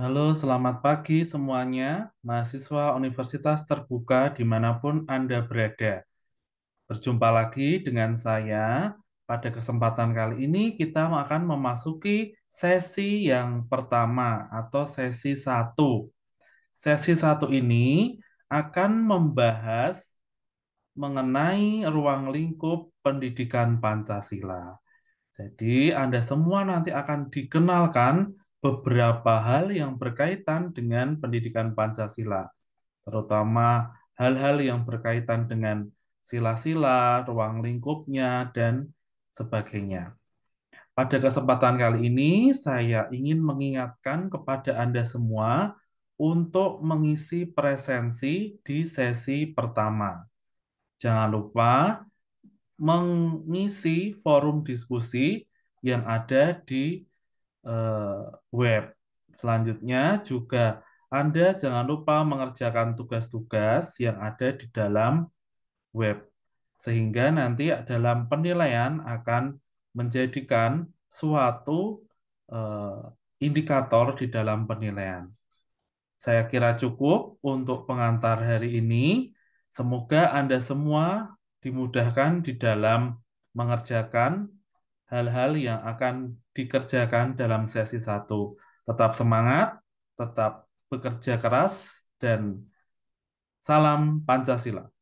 Halo, selamat pagi semuanya, mahasiswa Universitas Terbuka dimanapun Anda berada. Berjumpa lagi dengan saya. Pada kesempatan kali ini kita akan memasuki sesi yang pertama atau sesi satu. Sesi satu ini akan membahas mengenai ruang lingkup pendidikan Pancasila. Jadi Anda semua nanti akan dikenalkan beberapa hal yang berkaitan dengan pendidikan Pancasila, terutama hal-hal yang berkaitan dengan sila-sila, ruang lingkupnya, dan sebagainya. Pada kesempatan kali ini, saya ingin mengingatkan kepada Anda semua untuk mengisi presensi di sesi pertama. Jangan lupa mengisi forum diskusi yang ada di Eh, web. Selanjutnya juga Anda jangan lupa mengerjakan tugas-tugas yang ada di dalam web. Sehingga nanti dalam penilaian akan menjadikan suatu uh, indikator di dalam penilaian. Saya kira cukup untuk pengantar hari ini. Semoga Anda semua dimudahkan di dalam mengerjakan hal-hal yang akan dikerjakan dalam sesi satu Tetap semangat, tetap bekerja keras, dan salam Pancasila.